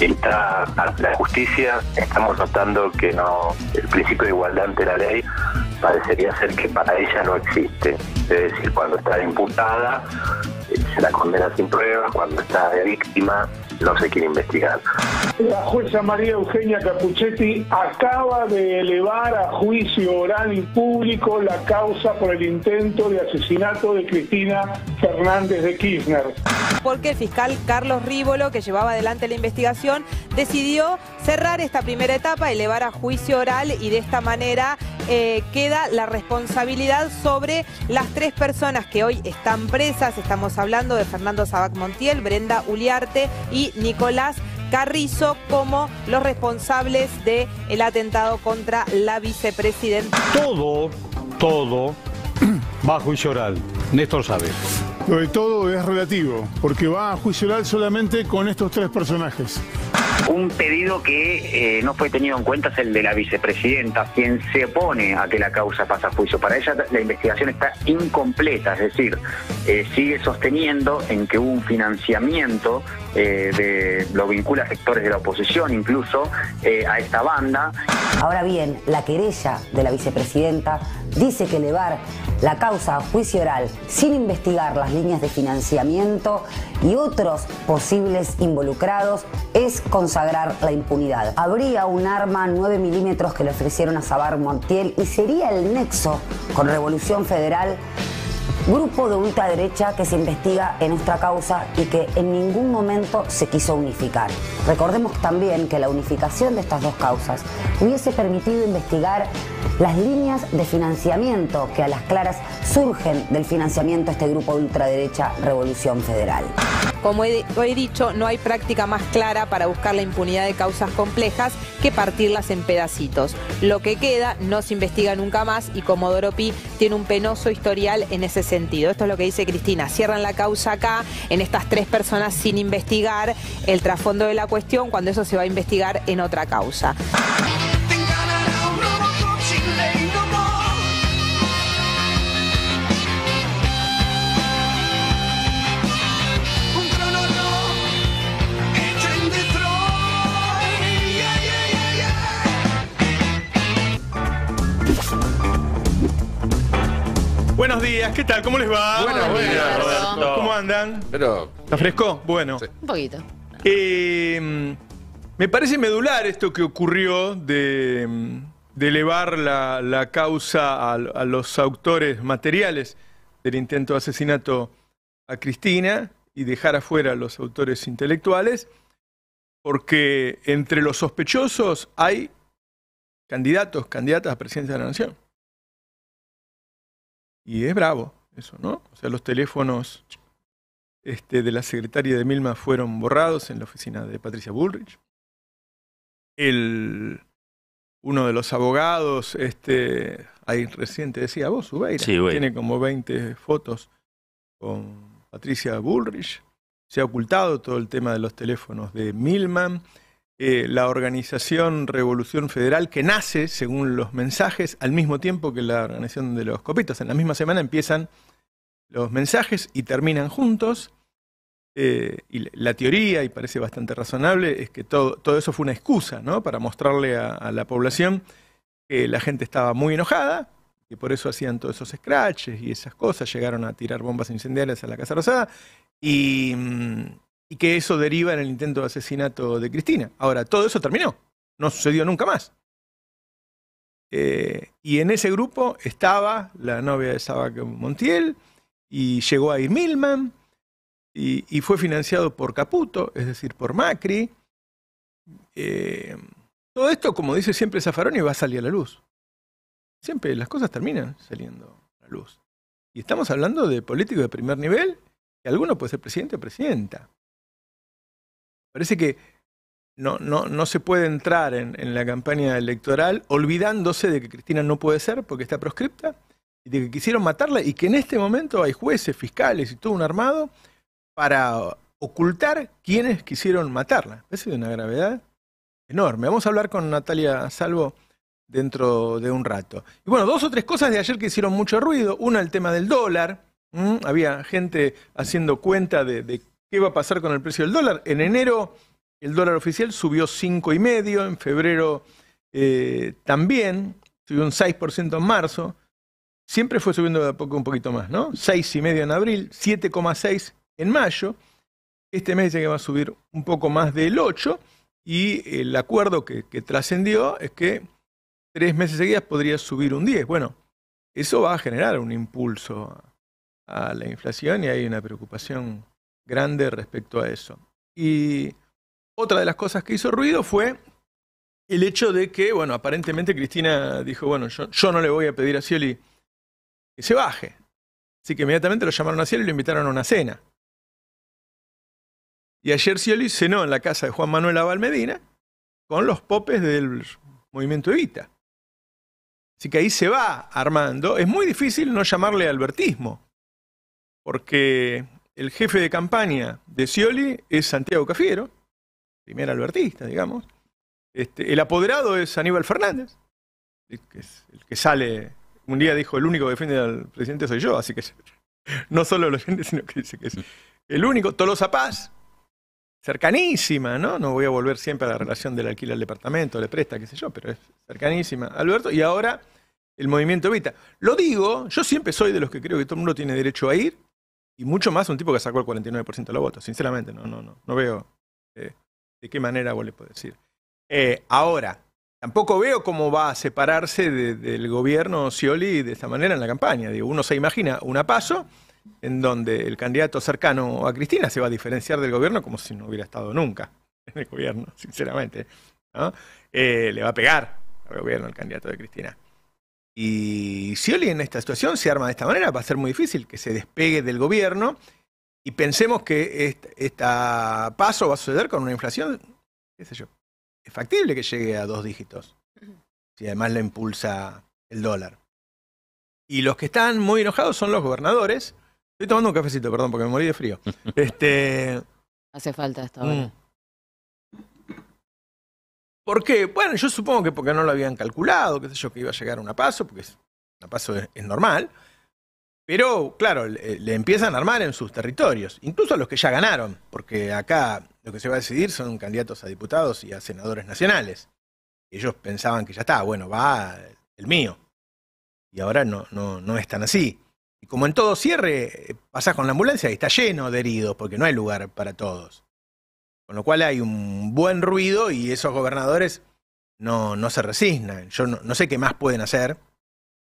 está la justicia, estamos notando que no el principio de igualdad ante la ley parecería ser que para ella no existe. Es decir, cuando está imputada, la condena sin pruebas, cuando está de víctima no se quiere investigar. La jueza María Eugenia Capuchetti acaba de elevar a juicio oral y público la causa por el intento de asesinato de Cristina Fernández de Kirchner. Porque el fiscal Carlos Rívolo, que llevaba adelante la investigación, decidió cerrar esta primera etapa, elevar a juicio oral y de esta manera eh, queda la responsabilidad sobre las tres personas que hoy están presas, estamos hablando de Fernando Sabac Montiel, Brenda Uliarte y Nicolás Carrizo como los responsables del atentado contra la vicepresidenta. Todo, todo bajo juicio oral. Néstor sabe. Lo de todo es relativo, porque va a juicio oral solamente con estos tres personajes. Un pedido que eh, no fue tenido en cuenta es el de la vicepresidenta, quien se opone a que la causa pasa a juicio. Para ella la investigación está incompleta, es decir, eh, sigue sosteniendo en que hubo un financiamiento eh, lo vincula a sectores de la oposición incluso eh, a esta banda. Ahora bien, la querella de la vicepresidenta dice que elevar la causa a juicio oral sin investigar las líneas de financiamiento y otros posibles involucrados es consagrar la impunidad. Habría un arma 9 milímetros que le ofrecieron a Sabar Montiel y sería el nexo con Revolución Federal grupo de ultraderecha que se investiga en nuestra causa y que en ningún momento se quiso unificar. Recordemos también que la unificación de estas dos causas hubiese permitido investigar las líneas de financiamiento que a las claras surgen del financiamiento a este grupo de ultraderecha Revolución Federal. Como he, dicho, no hay práctica más clara para buscar la impunidad de causas complejas que partirlas en pedacitos. Lo que queda no se investiga nunca más y Comodoro Pi tiene un penoso historial en ese sentido. Esto es lo que dice Cristina. Cierran la causa acá, en estas tres personas sin investigar el trasfondo de la cuestión, cuando eso se va a investigar en otra causa. buenos días. ¿Qué tal? ¿Cómo les va? Buenas, ¿Cómo andan? Pero. ¿Está fresco? Bueno. Un poquito. Eh, me parece medular esto que ocurrió de, elevar la, causa a, a, los autores materiales del intento de asesinato a Cristina y dejar afuera a los autores intelectuales, porque entre los sospechosos hay candidatos, candidatas a presidencia de la Nación. Y es bravo eso, ¿no? O sea, los teléfonos este, de la secretaria de Milma fueron borrados en la oficina de Patricia Bullrich. El, uno de los abogados, este, ahí reciente decía vos, Ubeira, tiene como 20 fotos con Patricia Bullrich. Se ha ocultado todo el tema de los teléfonos de Milman. Eh, la organización Revolución Federal, que nace, según los mensajes, al mismo tiempo que la organización de los copitos. En la misma semana empiezan los mensajes y terminan juntos. Eh, y la teoría, y parece bastante razonable, es que todo, todo eso fue una excusa ¿no? para mostrarle a, la población que la gente estaba muy enojada, que por eso hacían todos esos scratches y esas cosas, llegaron a tirar bombas incendiarias a la Casa Rosada, y, mm, y que eso deriva en el intento de asesinato de Cristina. Ahora, todo eso terminó, no sucedió nunca más. Eh, y en ese grupo estaba la novia de Sabac Montiel y llegó a ir Milman y, fue financiado por Caputo, es decir, por Macri. Eh, todo esto, como dice siempre Zafaroni, va a salir a la luz. Siempre las cosas terminan saliendo a la luz. Y estamos hablando de políticos de primer nivel, que alguno puede ser presidente o presidenta. Parece que no, no, se puede entrar en, la campaña electoral olvidándose de que Cristina no puede ser porque está proscripta y de que quisieron matarla y que en este momento hay jueces, fiscales y todo un armado para ocultar quienes quisieron matarla. Es de una gravedad enorme. Vamos a hablar con Natalia Salvo dentro de un rato. Y bueno, dos o tres cosas de ayer que hicieron mucho ruido. Una, el tema del dólar. ¿Mm? Había gente haciendo cuenta de, de qué va a pasar con el precio del dólar. En enero el dólar oficial subió 5,5, en febrero eh, también, subió un 6% en marzo. Siempre fue subiendo poco un poquito más, ¿no? 6,5 en abril, 7,6 en mayo. Este mes ya que va a subir un poco más del 8 y el acuerdo que, trascendió es que tres meses seguidos podría subir un 10. Bueno, eso va a generar un impulso a la inflación y hay una preocupación grande respecto a eso. Y otra de las cosas que hizo ruido fue el hecho de que, bueno, aparentemente Cristina dijo, bueno, yo, no le voy a pedir a Scioli que se baje. Así que inmediatamente lo llamaron a Scioli y lo invitaron a una cena. Y ayer Scioli cenó en la casa de Juan Manuel Abal Medina con los popes del movimiento Evita. Así que ahí se va armando. Es muy difícil no llamarle albertismo, porque el jefe de campaña de Scioli es Santiago Cafiero, primer albertista, digamos. Este, el apoderado es Aníbal Fernández, que es el que sale, un día dijo, el único que defiende al presidente soy yo, así que no solo lo defiende, sino que dice que es el único. Tolosa Paz, cercanísima, ¿no? No voy a volver siempre a la relación del alquiler al departamento, le presta, qué sé yo, pero es cercanísima. Alberto, y ahora el movimiento Vita. Lo digo, yo siempre soy de los que creo que todo el mundo tiene derecho a ir, y mucho más un tipo que sacó el 49% de los votos, sinceramente, no, no, no, no veo eh, de qué manera vos le podés decir. Eh, ahora, tampoco veo cómo va a separarse del gobierno Scioli de esta manera en la campaña. Digo, uno se imagina un paso en donde el candidato cercano a Cristina se va a diferenciar del gobierno como si no hubiera estado nunca en el gobierno, sinceramente. ¿no? Eh, le va a pegar al gobierno el candidato de Cristina. Y si Oli en esta situación se arma de esta manera, va a ser muy difícil que se despegue del gobierno y pensemos que este, paso va a suceder con una inflación, qué sé yo, es factible que llegue a dos dígitos, si además la impulsa el dólar. Y los que están muy enojados son los gobernadores. Estoy tomando un cafecito, perdón, porque me morí de frío. Este, Hace falta esto, mm, ahora. ¿Por qué? Bueno, yo supongo que porque no lo habían calculado, qué sé yo, que iba a llegar a una paso, porque un una paso es, normal. Pero, claro, eh, le, empiezan a armar en sus territorios, incluso a los que ya ganaron, porque acá lo que se va a decidir son candidatos a diputados y a senadores nacionales. Ellos pensaban que ya está, bueno, va el mío. Y ahora no, no, no es tan así. Y como en todo cierre, eh, pasás con la ambulancia y está lleno de heridos, porque no hay lugar para todos. Con lo cual hay un buen ruido y esos gobernadores no, no se resignan. Yo no, sé qué más pueden hacer.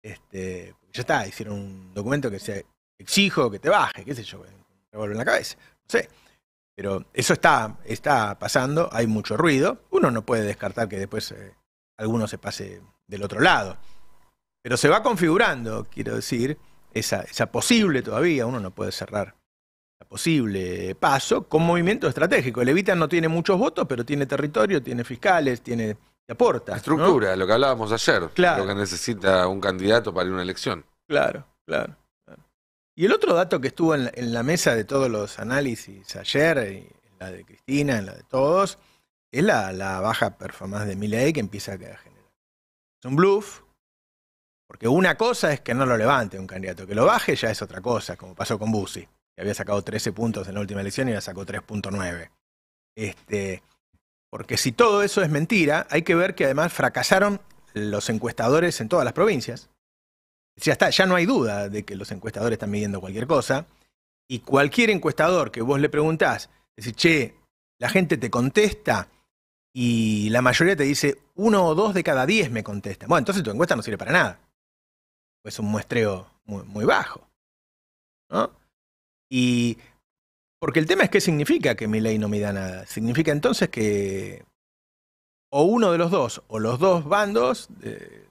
Este, ya está, hicieron un documento que se exijo que te baje, qué sé yo, me en la cabeza. No sé. Pero eso está, pasando, hay mucho ruido. Uno no puede descartar que después eh, alguno se pase del otro lado. Pero se va configurando, quiero decir, esa posible todavía, uno no puede cerrar posible paso con movimiento estratégico. El Evita no tiene muchos votos, pero tiene territorio, tiene fiscales, tiene aporta. Estructura, lo que hablábamos ayer, claro. lo que necesita un candidato para ir una elección. Claro, claro. Y el otro dato que estuvo en la, mesa de todos los análisis ayer, en la de Cristina, en la de todos, es la, baja performance de Milei que empieza a generar. Es un bluff, porque una cosa es que no lo levante un candidato, que lo baje ya es otra cosa, como pasó con Bussi que había sacado 13 puntos en la última elección y ya sacó 3.9. Este, porque si todo eso es mentira, hay que ver que además fracasaron los encuestadores en todas las provincias. Ya está, ya no hay duda de que los encuestadores están midiendo cualquier cosa. Y cualquier encuestador que vos le preguntás, decir che, la gente te contesta y la mayoría te dice, uno o dos de cada diez me contestan. Bueno, entonces tu encuesta no sirve para nada. Es un muestreo muy, muy bajo. ¿no? Y porque el tema es qué significa que mi ley no me da nada. Significa entonces que o uno de los dos o los dos bandos eh,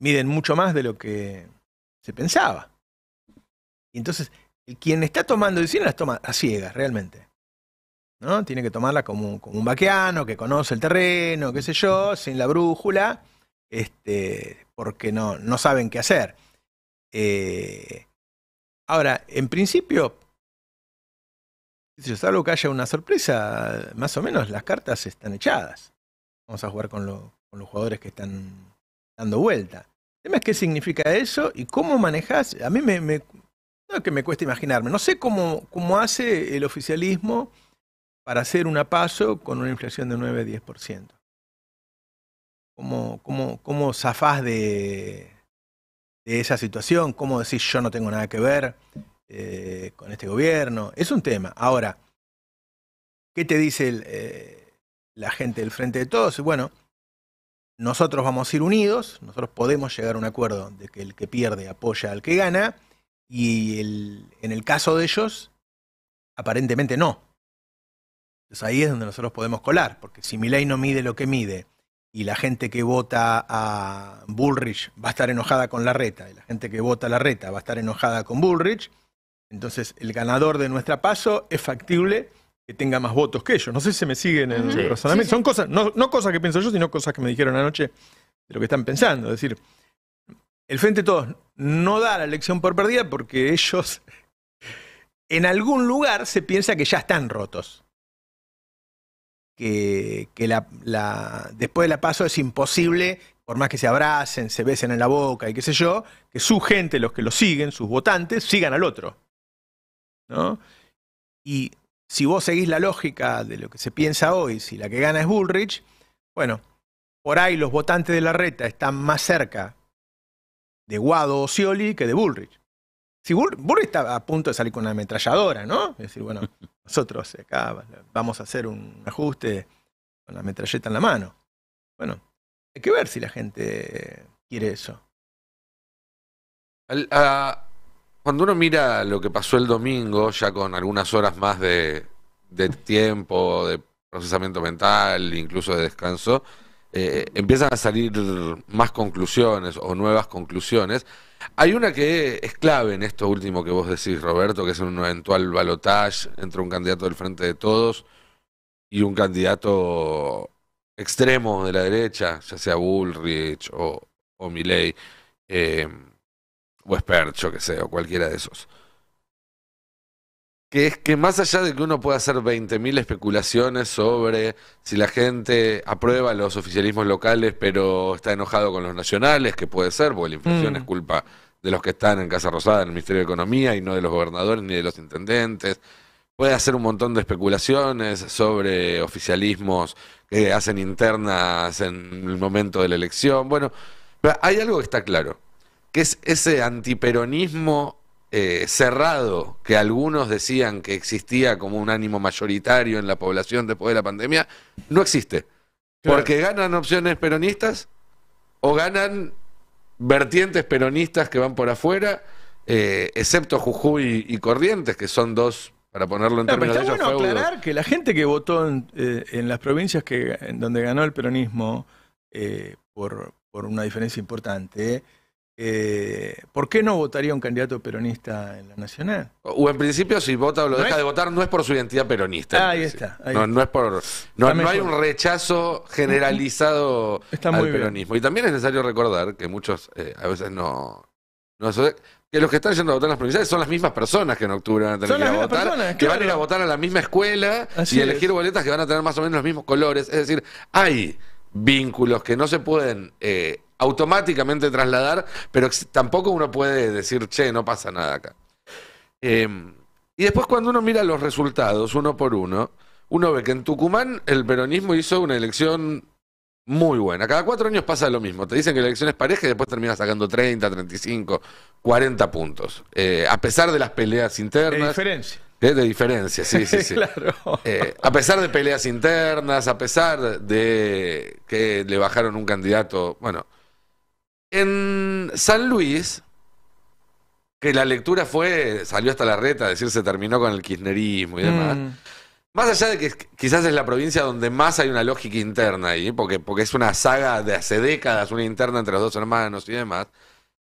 miden mucho más de lo que se pensaba. Y entonces, quien está tomando decisiones las toma a ciegas, realmente. ¿No? Tiene que tomarla como, un vaqueano que conoce el terreno, qué sé yo, sin la brújula, este, porque no, no saben qué hacer. Eh, Ahora, en principio, si salvo que haya una sorpresa, más o menos las cartas están echadas. Vamos a jugar con, los jugadores que están dando vuelta. El tema es qué significa eso y cómo manejas. A mí me, que me cuesta imaginarme. No sé cómo, cómo hace el oficialismo para hacer un apaso con una inflación de 9-10%. ¿Cómo, cómo, ¿Cómo zafás de, de esa situación, cómo decir yo no tengo nada que ver eh, con este gobierno. Es un tema. Ahora, ¿qué te dice eh, la gente del Frente de Todos? Bueno, nosotros vamos a ir unidos, nosotros podemos llegar a un acuerdo de que el que pierde apoya al que gana, y el, en el caso de ellos, aparentemente no. Entonces ahí es donde nosotros podemos colar, porque si mi ley no mide lo que mide, y la gente que vota a Bullrich va a estar enojada con la reta, y la gente que vota a la reta va a estar enojada con Bullrich, entonces el ganador de nuestra paso es factible que tenga más votos que ellos. No sé si me siguen en el razonamiento. Son cosas, no, cosas que pienso yo, sino cosas que me dijeron anoche de lo que están pensando. Es decir, el Frente Todos no da la elección por perdida porque ellos en algún lugar se piensa que ya están rotos que, después de la paso es imposible, por más que se abracen, se besen en la boca y qué sé yo, que su gente, los que lo siguen, sus votantes, sigan al otro. ¿no? Y si vos seguís la lógica de lo que se piensa hoy, si la que gana es Bullrich, bueno, por ahí los votantes de la reta están más cerca de Guado o Scioli que de Bullrich. Si Bullrich está a punto de salir con una ametralladora, ¿no? Es decir, bueno, Nosotros acá vamos a hacer un ajuste con la metralleta en la mano. Bueno, hay que ver si la gente quiere eso. Ah, cuando uno mira lo que pasó el domingo, ya con algunas horas más de tiempo, de procesamiento mental, incluso de descanso, eh, empiezan a salir más conclusiones o nuevas conclusiones. Hay una que es clave en esto último que vos decís, Roberto, que es un eventual balotage entre un candidato del Frente de Todos y un candidato extremo de la derecha, ya sea Bullrich o, o Milley, eh, o Espercho, que sea o cualquiera de esos que es que más allá de que uno pueda hacer 20.000 especulaciones sobre si la gente aprueba los oficialismos locales pero está enojado con los nacionales, que puede ser, porque la inflación mm. es culpa de los que están en Casa Rosada, en el Ministerio de Economía, y no de los gobernadores ni de los intendentes. Puede hacer un montón de especulaciones sobre oficialismos que hacen internas en el momento de la elección. Bueno, hay algo que está claro, que es ese antiperonismo eh, cerrado que algunos decían que existía como un ánimo mayoritario en la población después de la pandemia, no existe. Porque ganan opciones peronistas o ganan vertientes peronistas que van por afuera, eh, excepto Jujuy y Corrientes, que son dos, para ponerlo en términos de ellos, aclarar que la gente que votó en, eh, las provincias en donde ganó el peronismo por una diferencia importante, eh, ¿Por qué no votaría un candidato peronista en la nacional? O en principio, si vota o lo deja de votar, no es por su identidad peronista. Ah, ahí está. no, es por. hay un rechazo generalizado al peronismo. Y también es necesario recordar que muchos eh, a veces no. que los que están yendo a votar en las provinciales son las mismas personas que en octubre van a tener que a votar, que van a ir a votar a la misma escuela y elegir boletas que van a tener más o menos los mismos colores. Es decir, hay vínculos que no se pueden eh, automáticamente trasladar, pero tampoco uno puede decir, che, no pasa nada acá. Eh, y después cuando uno mira los resultados, uno por uno, uno ve que en Tucumán el peronismo hizo una elección muy buena. Cada cuatro años pasa lo mismo. Te dicen que la elección es pareja y después termina sacando 30, 35, 40 puntos. Eh, a pesar de las peleas internas. De diferencia. de diferencia, sí, sí, sí. Eh, a pesar de peleas internas, a pesar de que le bajaron un candidato, bueno, en San Luis, que la lectura fue, salió hasta la reta, decir se terminó con el kirchnerismo y demás. Mm. Más allá de que quizás es la provincia donde más hay una lógica interna ahí, porque, porque es una saga de hace décadas, una interna entre los dos hermanos y demás.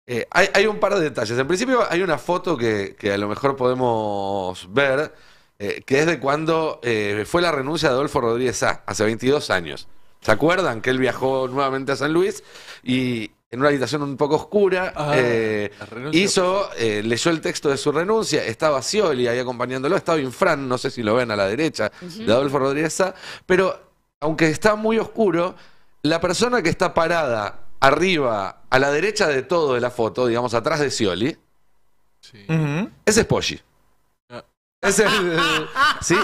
Eh, hay, un par de detalles. En principio hay una foto que, a lo mejor podemos ver, eh, que es de cuando eh, fue la renuncia de Adolfo Rodríguez A, hace 22 años. ¿Se acuerdan que él viajó nuevamente a San Luis y, en una habitación un poco oscura, ah, eh, hizo, eh, leyó el texto de su renuncia, estaba Scioli ahí acompañándolo, estaba Infran, no sé si lo ven a la derecha, de Adolfo Rodríguez pero aunque está muy oscuro, la persona que está parada arriba, a la derecha de todo de la foto, digamos, atrás de Scioli, es Spoggi es el, sí,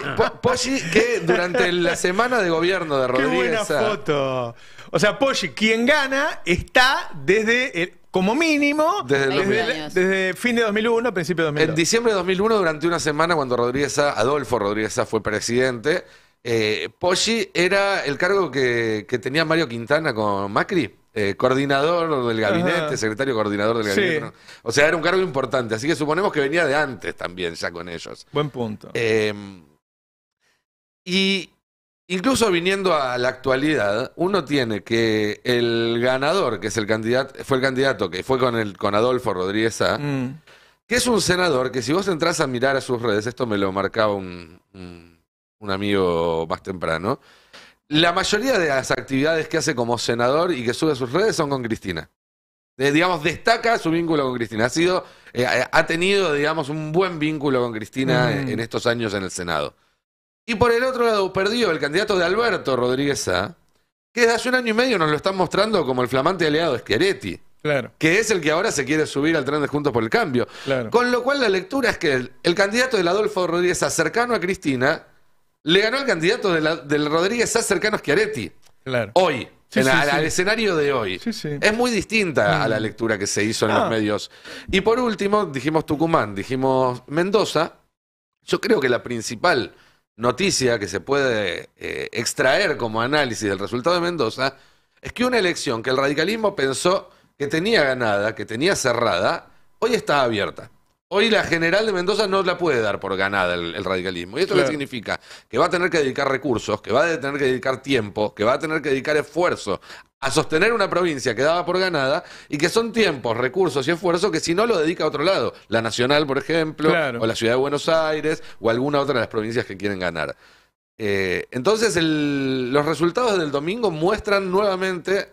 que durante la semana de gobierno de Rodríguez. Qué foto. O sea, Poggi, quien gana está desde como mínimo desde, fin de 2001, principio de 2001. En diciembre de 2001, durante una semana cuando Rodríguez Adolfo Rodríguez fue presidente, eh, Poggi era el cargo que tenía Mario Quintana con Macri. Eh, coordinador del gabinete, secretario coordinador del gabinete. O sea, era un cargo importante, así que suponemos que venía de antes también ya con ellos. Buen punto. Em, y incluso viniendo a la actualidad, uno tiene que el ganador, que es el candidato, fue el candidato que fue con el con Adolfo Rodríguez A. Mm. Que es un senador que si vos entrás a mirar a sus redes, esto me lo marcaba un amigo más temprano, la mayoría de las actividades que hace como senador y que sube a sus redes son con Cristina. Eh, digamos, destaca su vínculo con Cristina. Ha sido, eh, eh, ha tenido, digamos, un buen vínculo con Cristina mm. en, estos años en el Senado. Y por el otro lado, perdió el candidato de Alberto Rodríguez A, que desde hace un año y medio nos lo están mostrando como el flamante aliado de Schiaretti. Claro. Que es el que ahora se quiere subir al tren de Juntos por el Cambio. Con lo cual la lectura es que el, candidato de Adolfo Rodríguez cercano a Cristina, le ganó al candidato de la, del Rodríguez Sá a Schiaretti. Claro. Hoy. Al escenario de hoy. Es muy distinta a la mm. lectura que se hizo en los ah. medios. Y por último, dijimos Tucumán, dijimos Mendoza. Yo creo que la principal noticia que se puede eh, extraer como análisis del resultado de Mendoza es que una elección que el radicalismo pensó que tenía ganada, que tenía cerrada, hoy está abierta. Hoy la general de Mendoza no la puede dar por ganada el, radicalismo. ¿Y esto significa? Que va a tener que dedicar recursos, que va a tener que dedicar tiempo, que va a tener que dedicar esfuerzo a sostener una provincia que daba por ganada y que son tiempos, recursos y esfuerzos que si no lo dedica a otro lado, la Nacional, por ejemplo, o la Ciudad de Buenos Aires, o alguna otra de las provincias que quieren ganar. Eh, entonces, los resultados del domingo muestran nuevamente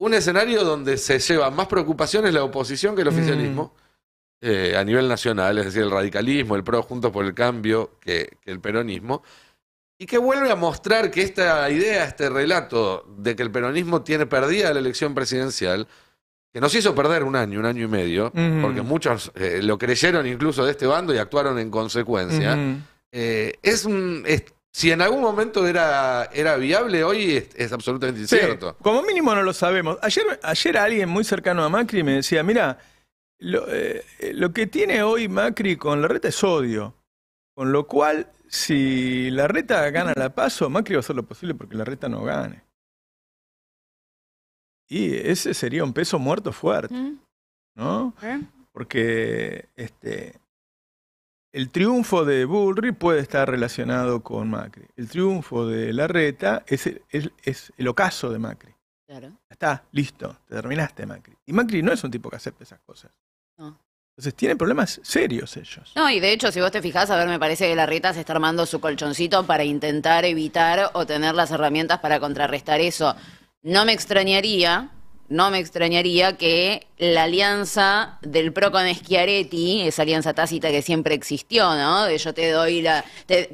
un escenario donde se lleva más preocupaciones la oposición que el oficialismo. Mm. Eh, a nivel nacional, es decir, el radicalismo, el PRO juntos por el cambio, que, el peronismo, y que vuelve a mostrar que esta idea, este relato de que el peronismo tiene perdida la elección presidencial, que nos hizo perder un año, un año y medio, porque muchos eh, lo creyeron incluso de este bando y actuaron en consecuencia. Eh, es si en algún momento era, era viable, hoy es, absolutamente incierto. como mínimo no lo sabemos. Ayer, ayer alguien muy cercano a Macri me decía, mira, eh, eh, lo, que tiene hoy Macri con la reta es odio. Con lo cual, si la reta gana la paso, Macri va a hacer lo posible porque la reta no gane. Y ese sería un peso muerto fuerte, mm. ¿no? Porque este, el triunfo de Bullrich puede estar relacionado con Macri. El triunfo de la reta es el, ocaso de Macri. Claro. Está, listo, te terminaste, Macri. Y Macri no es un tipo que acepta esas cosas. Entonces tienen problemas serios ellos. No, y de hecho, si vos te fijás, a ver, me parece que la Reta se está armando su colchoncito para intentar evitar o tener las herramientas para contrarrestar eso. No me extrañaría, no me extrañaría que la alianza del PRO con Schiaretti, esa alianza tácita que siempre existió, ¿no? De yo te doy la...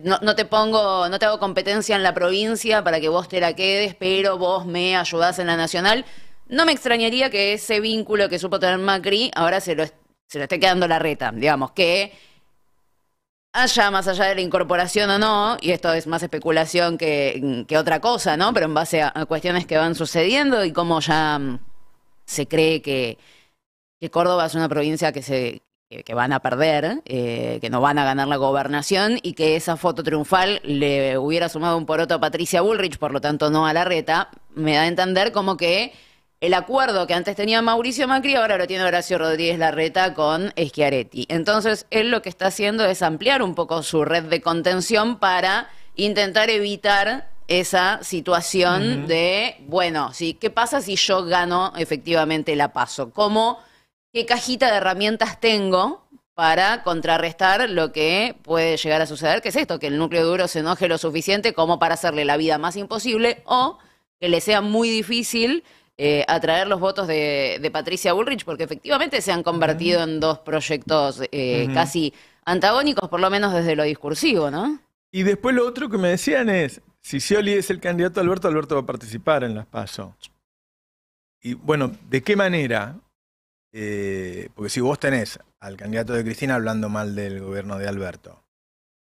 no, no, te pongo, no te hago competencia en la provincia para que vos te la quedes, pero vos me ayudás en la nacional no me extrañaría que ese vínculo que supo tener Macri ahora se lo, se lo esté quedando la reta, digamos, que haya, más allá de la incorporación o no, y esto es más especulación que, otra cosa, ¿no? Pero en base a, cuestiones que van sucediendo y cómo ya mm, se cree que, Córdoba es una provincia que se van a perder, eh, que no van a ganar la gobernación y que esa foto triunfal le hubiera sumado un poroto a Patricia Bullrich, por lo tanto no a la reta, me da a entender como que el acuerdo que antes tenía Mauricio Macri, ahora lo tiene Horacio Rodríguez Larreta con Schiaretti. Entonces, él lo que está haciendo es ampliar un poco su red de contención para intentar evitar esa situación de, bueno, ¿sí? ¿qué pasa si yo gano efectivamente la paso? ¿Cómo, qué cajita de herramientas tengo para contrarrestar lo que puede llegar a suceder, que es esto, que el núcleo duro se enoje lo suficiente como para hacerle la vida más imposible o que le sea muy difícil eh, a traer los votos de, Patricia Bullrich, porque efectivamente se han convertido en dos proyectos eh, casi antagónicos, por lo menos desde lo discursivo, ¿no? Y después lo otro que me decían es, si Scioli es el candidato a Alberto, Alberto va a participar en las PASO. Y bueno, ¿de qué manera? Eh, porque si vos tenés al candidato de Cristina hablando mal del gobierno de Alberto,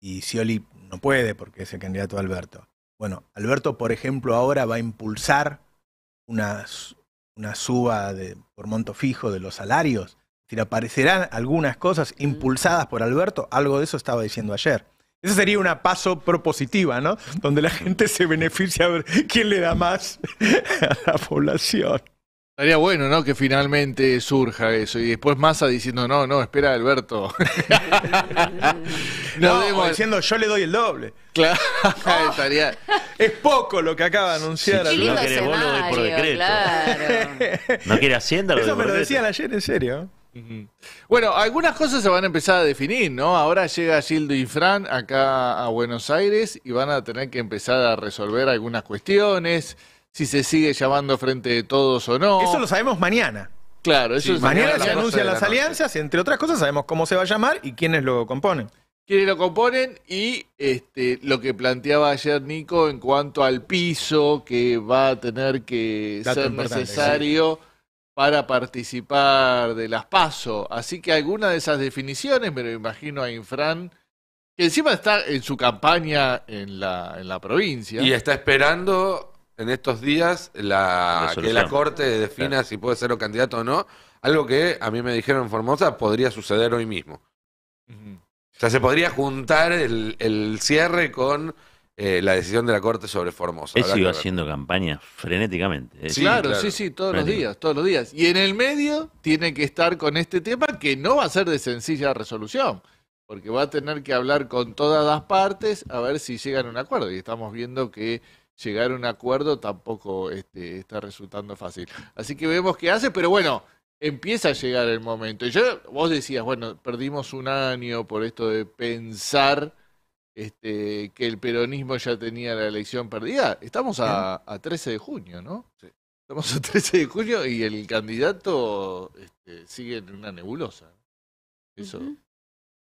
y Scioli no puede porque es el candidato de Alberto. Bueno, Alberto, por ejemplo, ahora va a impulsar una, una suba por monto fijo de los salarios. Si aparecerán algunas cosas mm. impulsadas por Alberto, algo de eso estaba diciendo ayer. Esa sería una paso propositiva, ¿no? Donde la gente se beneficia a ver quién le da más a la población. Estaría bueno, ¿no? Que finalmente surja eso. Y después Massa diciendo, no, no, espera, Alberto. no, diciendo, yo le doy el doble. Claro, Es poco lo que acaba de anunciar. no quiere por decreto. No quiere Hacienda, Eso me lo decían ayer, en serio. Bueno, algunas cosas se van a empezar a definir, ¿no? Ahora llega Gildo y Fran acá a Buenos Aires y van a tener que empezar a resolver algunas cuestiones si se sigue llamando frente de todos o no. Eso lo sabemos mañana. Claro, eso es mañana, se anuncian las alianzas, entre otras cosas sabemos cómo se va a llamar y quiénes lo componen. Quiénes lo componen y este, lo que planteaba ayer Nico en cuanto al piso que va a tener que ser necesario para participar de las PASO. Así que alguna de esas definiciones, me lo imagino a Infran, que encima está en su campaña en la provincia. Y está esperando en estos días la, que la Corte defina si puede ser o candidato o no. Algo que a mí me dijeron en Formosa podría suceder hoy mismo. O sea, se podría juntar el, cierre con eh, la decisión de la Corte sobre Formosa. Eso iba haciendo campaña frenéticamente. ¿eh? claro, sí, sí, todos los días, todos los días. Y en el medio tiene que estar con este tema que no va a ser de sencilla resolución, porque va a tener que hablar con todas las partes a ver si llegan a un acuerdo. Y estamos viendo que llegar a un acuerdo tampoco este, está resultando fácil. Así que vemos qué hace, pero bueno, empieza a llegar el momento. yo, vos decías, bueno, perdimos un año por esto de pensar este, que el peronismo ya tenía la elección perdida. Estamos a, a 13 de junio, ¿no? Estamos a 13 de junio y el candidato este, sigue en una nebulosa. Eso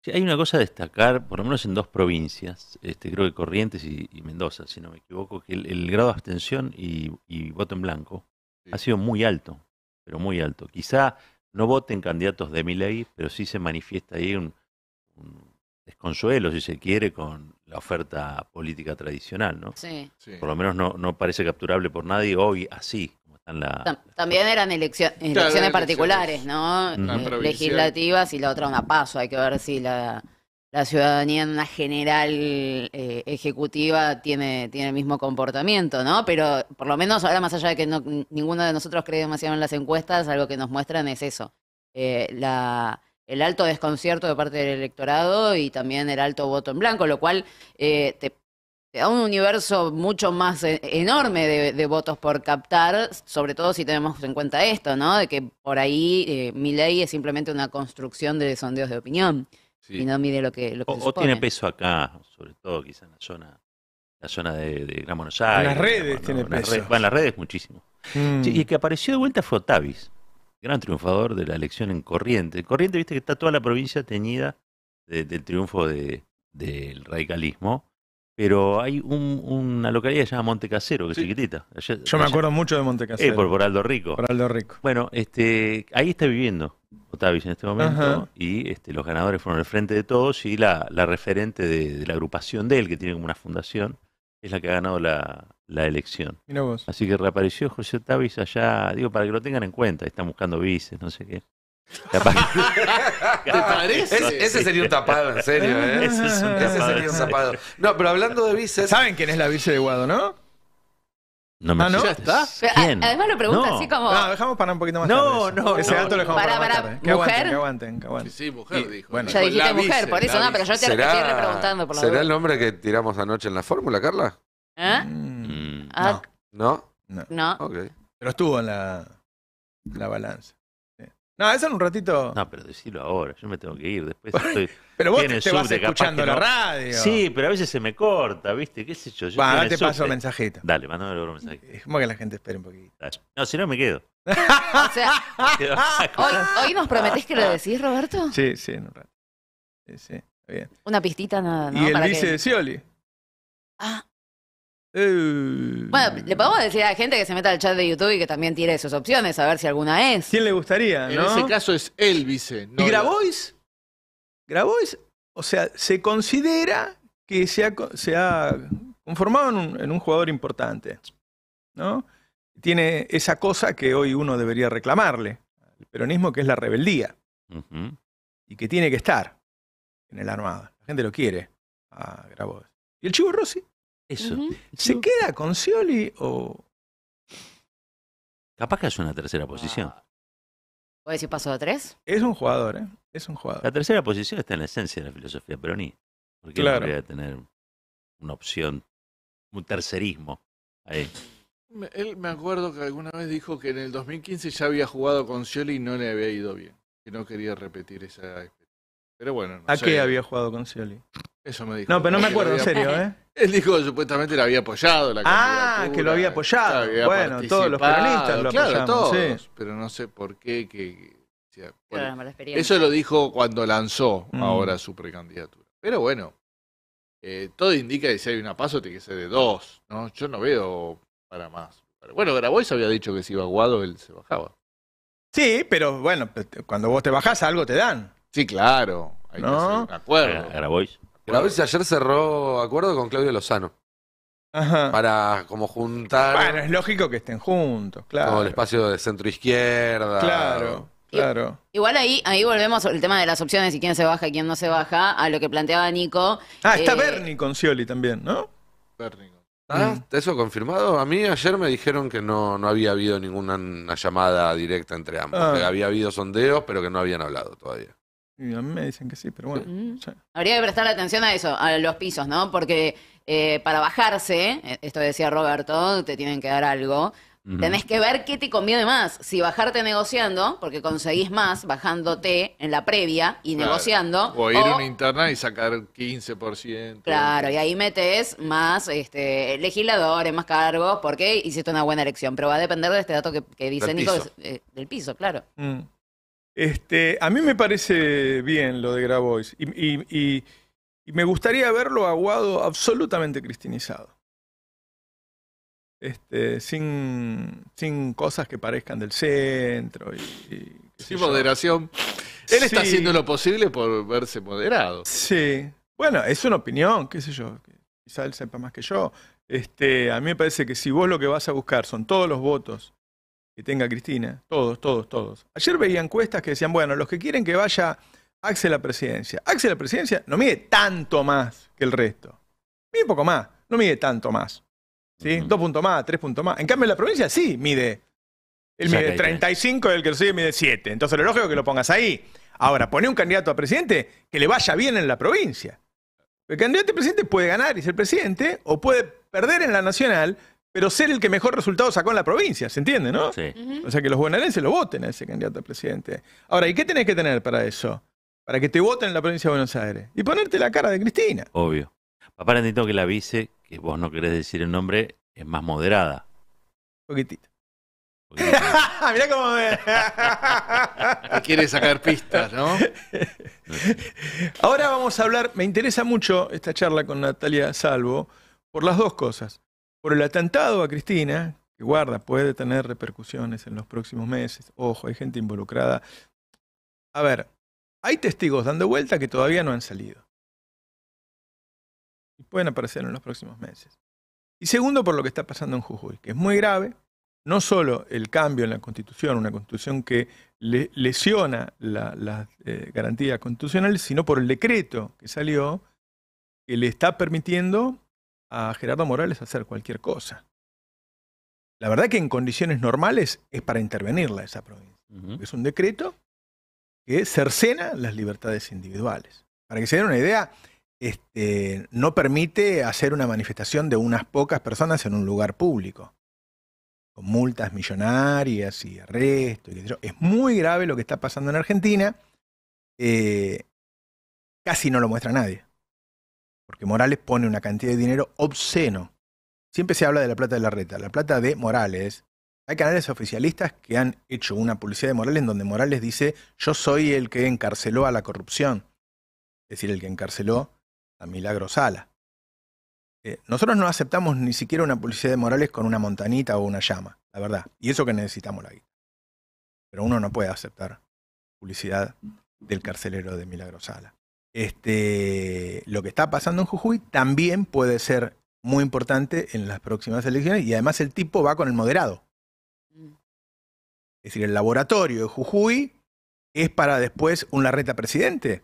hay una cosa a destacar, por lo menos en dos provincias, este, creo que Corrientes y, Mendoza, si no me equivoco, que el, grado de abstención y, voto en blanco ha sido muy alto, pero muy alto. Quizá no voten candidatos de mi ley, pero sí se manifiesta ahí un, desconsuelo, si se quiere, con la oferta política tradicional, ¿no? Por lo menos no parece capturable por nadie hoy así. También eran elecciones particulares, ¿no? Eh, legislativas y la otra una paso. Hay que ver si la, ciudadanía en una general eh, ejecutiva tiene, tiene el mismo comportamiento, ¿no? Pero por lo menos ahora, más allá de que no, ninguno de nosotros cree demasiado en las encuestas, algo que nos muestran es eso. Eh, la, el alto desconcierto de parte del electorado y también el alto voto en blanco, lo cual eh, te, a un universo mucho más eh, enorme de, votos por captar, sobre todo si tenemos en cuenta esto, ¿no? De que por ahí eh, mi ley es simplemente una construcción de sondeos de opinión y no mide lo que, lo que o, tiene peso acá, sobre todo quizá en la zona, la zona de, Gran Buenos Aires. En las redes tiene peso. en las redes muchísimo. Mm. y el que apareció de vuelta fue Otavis, gran triunfador de la elección en Corriente. Corriente, viste que está toda la provincia teñida del triunfo del radicalismo pero hay un, una localidad llamada Monte Casero, que es chiquitita. Yo me acuerdo mucho de Monte Casero. por, por, Aldo Rico. Por Rico. Bueno, este, ahí está viviendo Otavis en este momento. Y este, los ganadores fueron el frente de todos y la, referente de, la agrupación de él, que tiene como una fundación, es la que ha ganado la, la elección. Así que reapareció José Otavis allá, digo, para que lo tengan en cuenta. Están buscando vices, no sé qué. ¿Te parece? ese sería un tapado, en serio, ¿eh? Ese, sería un tapado. No, pero hablando de vices. ¿Saben quién es la vice de Guado, no? No me ah, ¿no? Además lo pregunta así como. No, dejamos para un poquito más no, tarde. No, Ese dato lo dejamos para, para, para Que aguanten, que aguanten, que Sí, sí, mujer, dijo. Bueno, ya dijiste mujer, por eso no, pero yo te estoy preguntando por la ¿Será el nombre que tiramos anoche en la fórmula, Carla? ¿Eh? Mm. Ah. no. ¿No? No. no. Pero estuvo en la, la balanza. No, eso en un ratito. No, pero decirlo ahora, yo me tengo que ir. Después estoy. pero vos te, vas escuchando la radio. Sí, pero a veces se me corta, ¿viste? ¿Qué sé yo? yo bueno, te paso el mensajito. Dale, mandame el mensajito. Es como que la gente espere un poquito. No, si no me quedo. o sea, hoy, nos prometés que lo decís, Roberto? Sí, sí, en un rato. Sí, sí, bien. Una pistita nada, ¿no? Y el vice de Scioli. Ah, eh. Bueno, le podemos decir a la gente que se meta al chat de YouTube y que también tiene sus opciones, a ver si alguna es. ¿Quién le gustaría? En ese caso es Elvis. Eh, no ¿Y Grabois? Grabois, o sea, se considera que se ha, conformado en un, jugador importante. ¿no? Tiene esa cosa que hoy uno debería reclamarle El peronismo, que es la rebeldía. Y que tiene que estar en el armado. La gente lo quiere a Grabois. ¿Y el Chivo Rossi? Eso. ¿Se queda con Scioli o.? Capaz que es una tercera posición. Ah. ¿Puede decir paso a tres? Es un jugador, ¿eh? Es un jugador. La tercera posición está en la esencia de la filosofía peronista. Porque claro. debería tener una opción, un tercerismo ahí. Me, él me acuerdo que alguna vez dijo que en el 2015 ya había jugado con Scioli y no le había ido bien. Que no quería repetir esa experiencia. Pero bueno. ¿A qué había jugado con Scioli? Eso me dijo. No, pero no me acuerdo, en serio, ¿eh? Él dijo que supuestamente la había apoyado Ah, que lo había apoyado. bueno, todos los peronistas lo claro, todos, pero no sé por qué que... eso lo dijo cuando lanzó mm. ahora su precandidatura. Pero bueno, eh, todo indica que si hay una paso tiene que ser de dos, ¿no? Yo no veo para más. Pero bueno, Grabois había dicho que si iba Guado, él se bajaba. Sí, pero bueno, cuando vos te bajás algo te dan. Sí, claro, hay que ¿No? hacer un acuerdo. Grabois a si ayer cerró acuerdo con Claudio Lozano. Para como juntar. Bueno, es lógico que estén juntos, claro. Como el espacio de centro izquierda. Claro. Claro. Igual ahí, ahí volvemos al el tema de las opciones y quién se baja y quién no se baja, a lo que planteaba Nico. Ah, está eh, con Scioli también, ¿no? Bernie. ¿Eso confirmado? A mí ayer me dijeron que no, no había habido ninguna llamada directa entre ambos. Ah. Que había habido sondeos, pero que no habían hablado todavía. Y a mí me dicen que sí, pero bueno. Mm. Habría que prestar atención a eso, a los pisos, ¿no? Porque eh, para bajarse, eh, esto decía Roberto, te tienen que dar algo. Tenés que ver qué te conviene más. Si bajarte negociando, porque conseguís más bajándote en la previa y negociando. O ir a una interna y sacar 15%. Claro, y ahí metes más este, legisladores, más cargos, porque hiciste una buena elección. Pero va a depender de este dato que, dice Nico, eh, del piso, claro. Mm. Este, a mí me parece bien lo de Grabois y, me gustaría verlo aguado absolutamente cristinizado. Este, sin, cosas que parezcan del centro. Y, sin moderación. Él está haciendo lo posible por verse moderado. Sí. Bueno, es una opinión, qué sé yo. Quizá él sepa más que yo. Este, a mí me parece que si vos lo que vas a buscar son todos los votos que tenga Cristina, todos, todos, todos. Ayer veía encuestas que decían, bueno, los que quieren que vaya Axel a la presidencia. Axel a la presidencia no mide tanto más que el resto. Mide poco más, no mide tanto más. ¿Sí? Dos puntos más, tres puntos más. En cambio, en la provincia sí mide. Él mide 35 y el que lo sigue mide 7. Entonces, lo lógico es que lo pongas ahí. Ahora, pone un candidato a presidente que le vaya bien en la provincia. El candidato a presidente puede ganar y ser presidente o puede perder en la nacional, pero ser el que mejor resultado sacó en la provincia, ¿se entiende, no? Sí. O sea, que los bonaerenses lo voten a ese candidato a presidente. Ahora, ¿y qué tenés que tener para eso? Para que te voten en la provincia de Buenos Aires. Y ponerte la cara de Cristina. Obvio. Papá, necesito que la vice, que vos no querés decir el nombre, es más moderada. Poquitito. Poquitito. Mirá cómo me... quiere sacar pistas, ¿no? Ahora vamos a hablar, me interesa mucho esta charla con Natalia Salvo, por las dos cosas. Por el atentado a Cristina, que guarda, puede tener repercusiones en los próximos meses. Ojo, hay gente involucrada. A ver, hay testigos dando vuelta que todavía no han salido. Y pueden aparecer en los próximos meses. Y segundo, por lo que está pasando en Jujuy, que es muy grave. No solo el cambio en la constitución, una constitución que lesiona las la, eh, garantías constitucionales, sino por el decreto que salió que le está permitiendo a Gerardo Morales hacer cualquier cosa. La verdad que en condiciones normales es para intervenirla esa provincia. Es un decreto que cercena las libertades individuales. Para que se den una idea, este, no permite hacer una manifestación de unas pocas personas en un lugar público, con multas millonarias y arresto. es muy grave lo que está pasando en Argentina. Eh, casi no lo muestra nadie. Porque Morales pone una cantidad de dinero obsceno. Siempre se habla de la plata de la reta, la plata de Morales. Hay canales oficialistas que han hecho una publicidad de Morales en donde Morales dice, yo soy el que encarceló a la corrupción. Es decir, el que encarceló a Milagro Sala. Eh, nosotros no aceptamos ni siquiera una publicidad de Morales con una montanita o una llama, la verdad. Y eso que necesitamos la guita. Pero uno no puede aceptar publicidad del carcelero de Milagro Sala este, lo que está pasando en Jujuy también puede ser muy importante en las próximas elecciones y además el tipo va con el moderado. Mm. Es decir, el laboratorio de Jujuy es para después una reta presidente.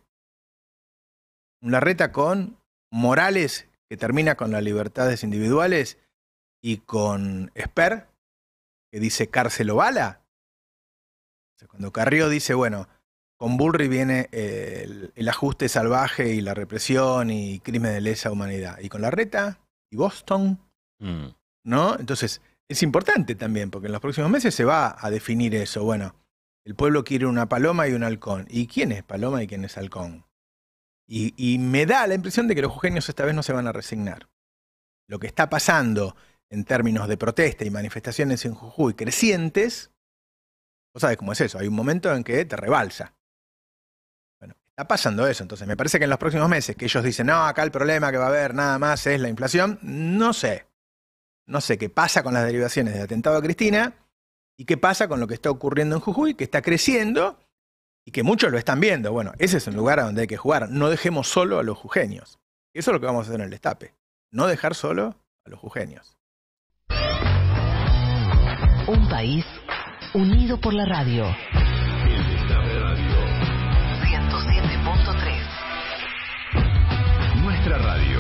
Una reta con Morales, que termina con las libertades individuales, y con Esper, que dice cárcel o bala. O sea, cuando Carrió dice, bueno, con Bullry viene eh, el, ajuste salvaje y la represión y crimen de lesa humanidad. Y con la reta y Boston, mm. ¿no? Entonces, es importante también, porque en los próximos meses se va a definir eso. Bueno, el pueblo quiere una paloma y un halcón. ¿Y quién es paloma y quién es halcón? Y, y me da la impresión de que los jujeños esta vez no se van a resignar. Lo que está pasando en términos de protesta y manifestaciones en Jujuy crecientes, vos sabes cómo es eso, hay un momento en que te rebalsa. Está pasando eso, entonces me parece que en los próximos meses, que ellos dicen, no, acá el problema que va a haber nada más es la inflación, no sé. No sé qué pasa con las derivaciones del atentado a Cristina y qué pasa con lo que está ocurriendo en Jujuy, que está creciendo y que muchos lo están viendo. Bueno, ese es un lugar a donde hay que jugar. No dejemos solo a los jujeños. Eso es lo que vamos a hacer en el destape. No dejar solo a los jujeños. Un país unido por la radio. radio.